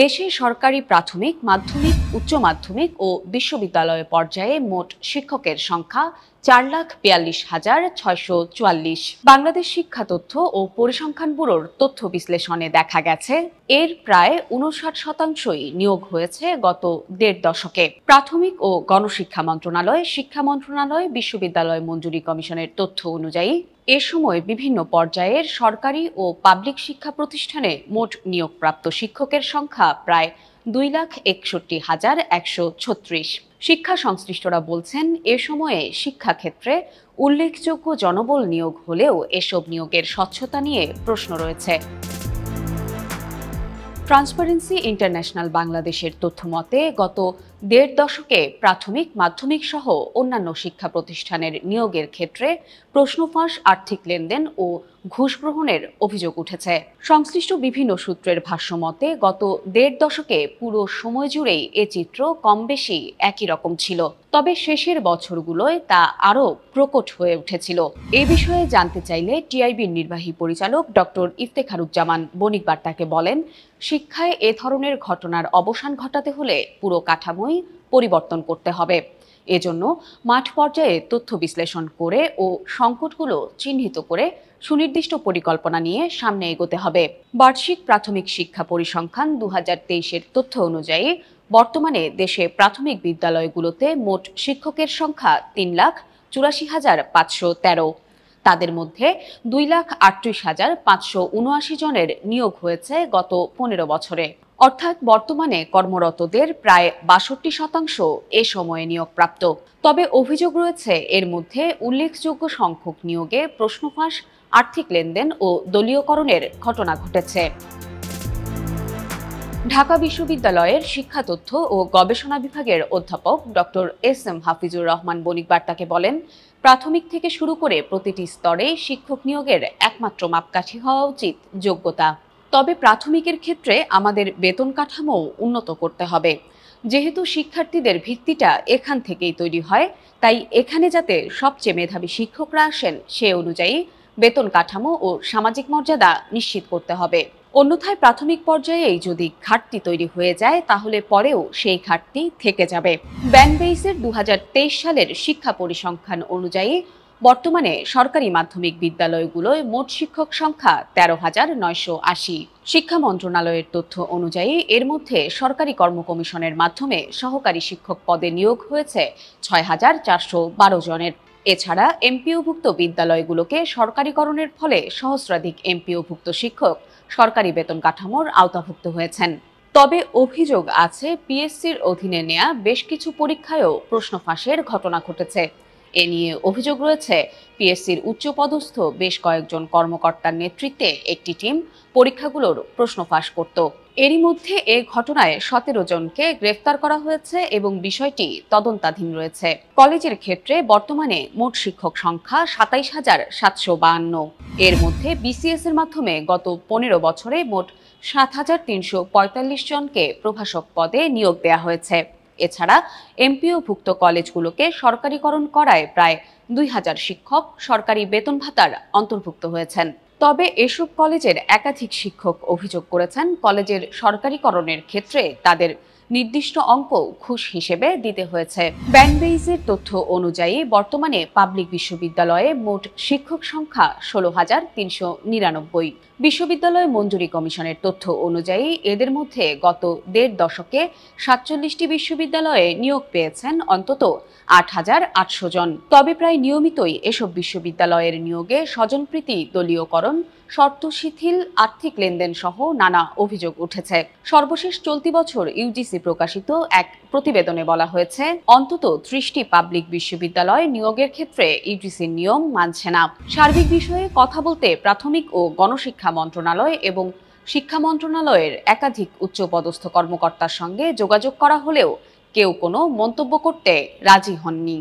দেশে সরকারি প্রাথমিক মাধ্যমিক উচ্চ মাধ্যমিক ও বিশ্ববিদ্যালয় পর্যায়ে মোট শিক্ষকের সংখ্যা চার লাখ বিয়াল্লিশ হাজার ছয়শো চুয়াল্লিশ বাংলাদেশ শিক্ষা তথ্য ও পরিসংখ্যান ব্যুরোর তথ্য বিশ্লেষণে দেখা গেছে এর প্রায় উনষাট শতাংশই নিয়োগ হয়েছে গত দেড় দশকে প্রাথমিক ও গণশিক্ষা মন্ত্রণালয় শিক্ষা মন্ত্রণালয় বিশ্ববিদ্যালয় মঞ্জুরি কমিশনের তথ্য অনুযায়ী এ সময় বিভিন্ন পর্যায়ের সরকারি ও পাবলিক শিক্ষা প্রতিষ্ঠানে মোট নিয়োগপ্রাপ্ত শিক্ষকের সংখ্যা প্রায় দুই লাখ একষট্টি হাজার একশো ছত্রিশ শিক্ষা সংশ্লিষ্টরা বলছেন এ সময়ে শিক্ষাক্ষেত্রে উল্লেখযোগ্য জনবল নিয়োগ হলেও এসব নিয়োগের স্বচ্ছতা নিয়ে প্রশ্ন রয়েছে ট্রান্সপারেন্সি ইন্টারন্যাশনাল বাংলাদেশের তথ্য মতে গত দেড় দশকে প্রাথমিক মাধ্যমিক সহ অন্যান্য শিক্ষা প্রতিষ্ঠানের নিয়োগের ক্ষেত্রে প্রশ্নফাঁস আর্থিক লেনদেন ও ঘুষ গ্রহণের অভিযোগ উঠেছে সংশ্লিষ্ট বিভিন্ন সূত্রের ভাষ্যমতে গত দেড় দশকে পুরো সময় জুড়েই এ চিত্র কম বেশি একই রকম ছিল তবে শেষের বছরগুলোয় তা আরও প্রকট হয়ে উঠেছিল এ বিষয়ে জানতে চাইলে টিআইবির নির্বাহী পরিচালক ডক্টর ইফতেখারুজ্জামান বণিক বলেন শিক্ষায় এ ধরনের ঘটনার অবসান ঘটাতে হলে পুরো কাঠামো জন্যই পরিবর্তন করতে হবে এজন্য মাঠ পর্যায়ে তথ্য বিশ্লেষণ করে ও সংকটগুলো চিহ্নিত করে সুনির্দিষ্ট পরিকল্পনা নিয়ে সামনে এগোতে হবে বার্ষিক প্রাথমিক শিক্ষা পরিসংখ্যান দু হাজার তথ্য অনুযায়ী বর্তমানে দেশে প্রাথমিক বিদ্যালয়গুলোতে মোট শিক্ষকের সংখ্যা তিন লাখ চুরাশি হাজার পাঁচশো তেরো তাদের মধ্যে দুই লাখ আটত্রিশ হাজার পাঁচশো উনআশি জনের নিয়োগ হয়েছে গত পনেরো বছরে অর্থাৎ বর্তমানে কর্মরতদের প্রায় বাষট্টি শতাংশ এ সময়ে নিয়োগপ্রাপ্ত তবে অভিযোগ রয়েছে এর মধ্যে উল্লেখযোগ্য সংখ্যক নিয়োগে প্রশ্নফাঁস আর্থিক লেনদেন ও দলীয়করণের ঘটনা ঘটেছে ঢাকা বিশ্ববিদ্যালয়ের শিক্ষা তথ্য ও গবেষণা বিভাগের অধ্যাপক doctor S M Hafizur Rahman Bonik বার্তাকে বলেন প্রাথমিক থেকে শুরু করে প্রতিটি স্তরে শিক্ষক নিয়োগের একমাত্র মাপকাঠি হওয়া উচিত যোগ্যতা তবে প্রাথমিকের ক্ষেত্রে আমাদের বেতন কাঠামো উন্নত করতে হবে যেহেতু শিক্ষার্থীদের ভিত্তিটা এখান থেকেই তৈরি হয় তাই এখানে যাতে সবচেয়ে মেধাবী শিক্ষকরা আসেন সে অনুযায়ী বেতন কাঠামো ও সামাজিক মর্যাদা নিশ্চিত করতে হবে অন্যথায় প্রাথমিক পর্যায়েই যদি ঘাটতি তৈরি হয়ে যায় তাহলে পরেও সেই ঘাটতি থেকে যাবে বেইসের দু সালের শিক্ষা পরিসংখ্যান অনুযায়ী বর্তমানে সরকারি মাধ্যমিক বিদ্যালয়গুলোয় মোট শিক্ষক সংখ্যা তেরো হাজার নয়শো আশি শিক্ষা মন্ত্রণালয়ের তথ্য অনুযায়ী এর মধ্যে সরকারি কর্মকমিশনের মাধ্যমে সহকারী শিক্ষক পদে নিয়োগ হয়েছে ছয় হাজার চারশো বারো জনের এছাড়া এমপিওভুক্ত বিদ্যালয়গুলোকে সরকারিকরণের ফলে সহস্রাধিক এমপিওভুক্ত শিক্ষক সরকারি বেতন কাঠামোর আওতাভুক্ত হয়েছেন তবে অভিযোগ আছে পিএসসির অধীনে নেয়া বেশ কিছু পরীক্ষায়ও প্রশ্ন ফাঁসের ঘটনা ঘটেছে এ নিয়ে অভিযোগ রয়েছে পিএসসির উচ্চপদস্থ বেশ কয়েকজন কর্মকর্তার নেতৃত্বে একটি টিম পরীক্ষাগুলোর প্রশ্ন ফাঁস করত এরই মধ্যে এ ঘটনায় সতেরো জনকে গ্রেফতার করা হয়েছে এবং বিষয়টি তদন্তাধীন রয়েছে কলেজের ক্ষেত্রে বর্তমানে মোট শিক্ষক সংখ্যা সাতাইশ হাজার সাতশো বাহান্ন এর মধ্যে বিসিএস এর মাধ্যমে গত পনেরো বছরে মোট সাত হাজার তিনশো পঁয়তাল্লিশ জনকে প্রভাষক পদে নিয়োগ দেওয়া হয়েছে এছাড়া এমপিওভুক্ত কলেজগুলোকে সরকারিকরণ করায় প্রায় দুই হাজার শিক্ষক সরকারি বেতন ভাতার অন্তর্ভুক্ত হয়েছেন তবে এসব কলেজের একাধিক শিক্ষক অভিযোগ করেছেন কলেজের সরকারিকরণের ক্ষেত্রে তাদের নির্দিষ্ট অঙ্ক ঘুষ হিসেবে দিতে হয়েছে ব্যাংবেইজের তথ্য অনুযায়ী বর্তমানে পাবলিক বিশ্ববিদ্যালয়ে মোট শিক্ষক সংখ্যা ষোলো হাজার তিনশো নিরানব্বই বিশ্ববিদ্যালয় মঞ্জুরি কমিশনের তথ্য অনুযায়ী এদের মধ্যে গত দেড় দশকে সাতচল্লিশটি বিশ্ববিদ্যালয়ে নিয়োগ পেয়েছেন অন্তত আট হাজার আটশো জন তবে প্রায় নিয়মিতই এসব বিশ্ববিদ্যালয়ের নিয়োগে স্বজনপ্রীতি দলীয়করণ শর্ত শিথিল আর্থিক লেনদেন সহ নানা অভিযোগ উঠেছে সর্বশেষ চলতি বছর ইউজিসি প্রকাশিত এক প্রতিবেদনে বলা হয়েছে অন্তত ত্রিশটি পাবলিক বিশ্ববিদ্যালয় নিয়োগের ক্ষেত্রে ইউজিসির নিয়ম মানছে না সার্বিক বিষয়ে কথা বলতে প্রাথমিক ও গণশিক্ষা মন্ত্রণালয় এবং শিক্ষা মন্ত্রণালয়ের একাধিক উচ্চপদস্থ কর্মকর্তার সঙ্গে যোগাযোগ করা হলেও কেউ কোনো মন্তব্য করতে রাজি হননি